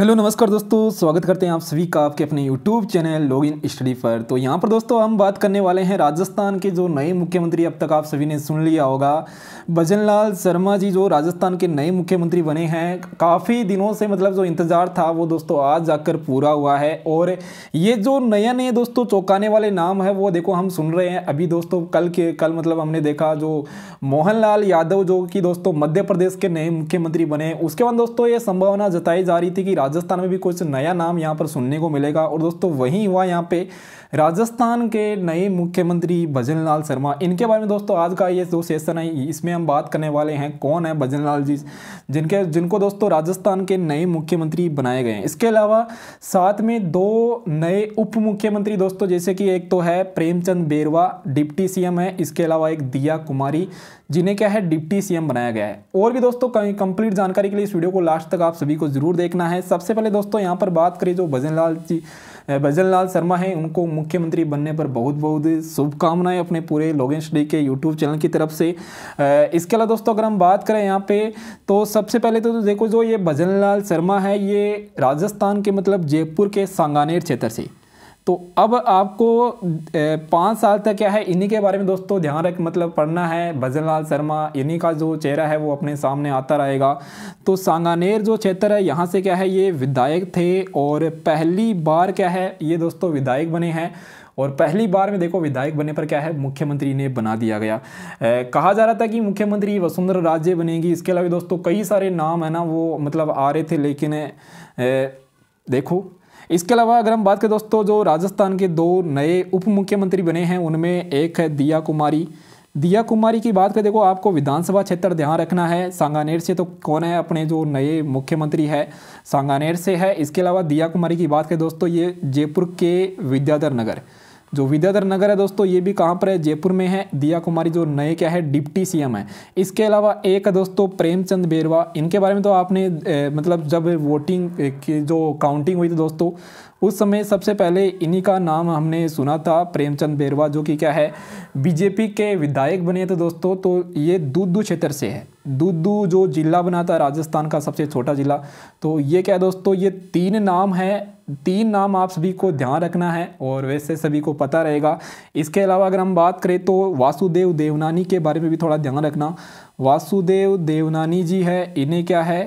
hello नमस्कार दोस्तों स्वागत करते हैं आप सभी का आपके अपने YouTube channel log in study पर तो यहाँ पर दोस्तों हम बात करने वाले हैं राजस्थान के जो नए मुख्यमंत्री अब तक आप सभी ने सुन लिया होगा भजन लाल शर्मा जी जो राजस्थान के नए मुख्यमंत्री बने हैं काफ़ी दिनों से मतलब जो इंतज़ार था वो दोस्तों आज जाकर पूरा हुआ है और ये जो नया नए दोस्तों चौंकाने वाले नाम है वो देखो हम सुन रहे हैं अभी दोस्तों कल के कल मतलब हमने देखा जो मोहनलाल यादव जो कि दोस्तों मध्य प्रदेश के नए मुख्यमंत्री बने उसके बाद दोस्तों ये संभावना जताई जा रही थी कि राजस्थान में भी कुछ नया नाम यहाँ पर सुनने को मिलेगा और दोस्तों वहीं हुआ यहाँ पे राजस्थान के नए मुख्यमंत्री भजन लाल शर्मा इनके बारे में दोस्तों आज का ये जो सेशन है इसमें हम बात करने वाले हैं कौन है भजन लाल जी जिनके जिनको दोस्तों राजस्थान के नए मुख्यमंत्री बनाए गए हैं इसके अलावा साथ में दो नए उप मुख्यमंत्री दोस्तों जैसे कि एक तो है प्रेमचंद बेरवा डिप्टी सीएम है इसके अलावा एक दिया कुमारी जिन्हें क्या है डिप्टी सीएम बनाया गया है और भी दोस्तों कंप्लीट जानकारी के लिए इस वीडियो को लास्ट तक आप सभी को जरूर देखना है सबसे पहले दोस्तों यहाँ पर बात करें जो भजन लाल जी भजन लाल शर्मा हैं उनको मुख्यमंत्री बनने पर बहुत बहुत शुभकामनाएं अपने पूरे लोगेश डी के यूट्यूब चैनल की तरफ से इसके अलावा दोस्तों अगर हम बात करें यहाँ पे तो सबसे पहले तो, तो देखो जो ये भजन लाल शर्मा है ये राजस्थान के मतलब जयपुर के सांगानेर क्षेत्र से तो अब आपको पाँच साल तक क्या है इन्हीं के बारे में दोस्तों ध्यान रख मतलब पढ़ना है भजन लाल शर्मा इन्हीं का जो चेहरा है वो अपने सामने आता रहेगा तो सांगानेर जो क्षेत्र है यहाँ से क्या है ये विधायक थे और पहली बार क्या है ये दोस्तों विधायक बने हैं और पहली बार में देखो विधायक बनने पर क्या है मुख्यमंत्री ने बना दिया गया ए, कहा जा रहा था कि मुख्यमंत्री वसुंधरा राजे बनेगी इसके अलावा दोस्तों कई सारे नाम है ना वो मतलब आ रहे थे लेकिन ए, देखो इसके अलावा अगर हम बात करें दोस्तों जो राजस्थान के दो नए उप मुख्यमंत्री बने हैं उनमें एक है दिया कुमारी दिया कुमारी की बात करें देखो आपको विधानसभा क्षेत्र ध्यान रखना है सांगानेर से तो कौन है अपने जो नए मुख्यमंत्री है सांगानेर से है इसके अलावा दिया कुमारी की बात करें दोस्तों ये जयपुर के विद्याधर नगर जो विद्याधर नगर है दोस्तों ये भी कहाँ पर है जयपुर में है दिया कुमारी जो नए क्या है डिप्टी सीएम है इसके अलावा एक है दोस्तों प्रेमचंद बेरवा इनके बारे में तो आपने ए, मतलब जब वोटिंग की जो काउंटिंग हुई थी दोस्तों उस समय सबसे पहले इन्हीं का नाम हमने सुना था प्रेमचंद बेरवा जो कि क्या है बीजेपी के विधायक बने थे दोस्तों तो ये दूध क्षेत्र से है दूधू जो जिला बना था राजस्थान का सबसे छोटा ज़िला तो ये क्या है दोस्तों ये तीन नाम है तीन नाम आप सभी को ध्यान रखना है और वैसे सभी को पता रहेगा इसके अलावा अगर हम बात करें तो वासुदेव देवनानी के बारे में भी थोड़ा ध्यान रखना वासुदेव देवनानी जी है इन्हें क्या है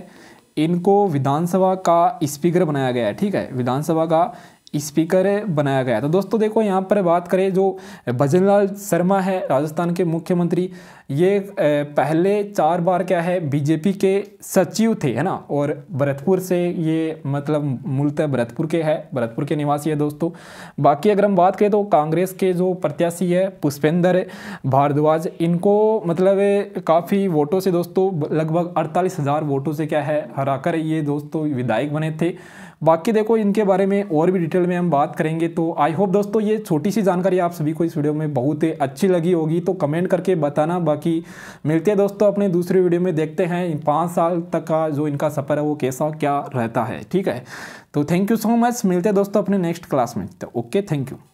इनको विधानसभा का स्पीकर बनाया गया है ठीक है विधानसभा का स्पीकर बनाया गया तो दोस्तों देखो यहाँ पर बात करें जो भजनलाल शर्मा है राजस्थान के मुख्यमंत्री ये पहले चार बार क्या है बीजेपी के सचिव थे है ना और भरतपुर से ये मतलब मूलतः भरतपुर के है भरतपुर के निवासी है दोस्तों बाकी अगर हम बात करें तो कांग्रेस के जो प्रत्याशी है पुष्पेंद्र भारद्वाज इनको मतलब काफ़ी वोटों से दोस्तों लगभग अड़तालीस हज़ार वोटों से क्या है हराकर ये दोस्तों विधायक बने थे बाकी देखो इनके बारे में और भी डिटेल में हम बात करेंगे तो आई होप दोस्तों ये छोटी सी जानकारी आप सभी को इस वीडियो में बहुत अच्छी लगी होगी तो कमेंट करके बताना बाकी बाकी मिलते हैं दोस्तों अपने दूसरे वीडियो में देखते हैं पाँच साल तक का जो इनका सफ़र है वो कैसा क्या रहता है ठीक है तो थैंक यू सो मच मिलते हैं दोस्तों अपने नेक्स्ट क्लास में तो ओके थैंक यू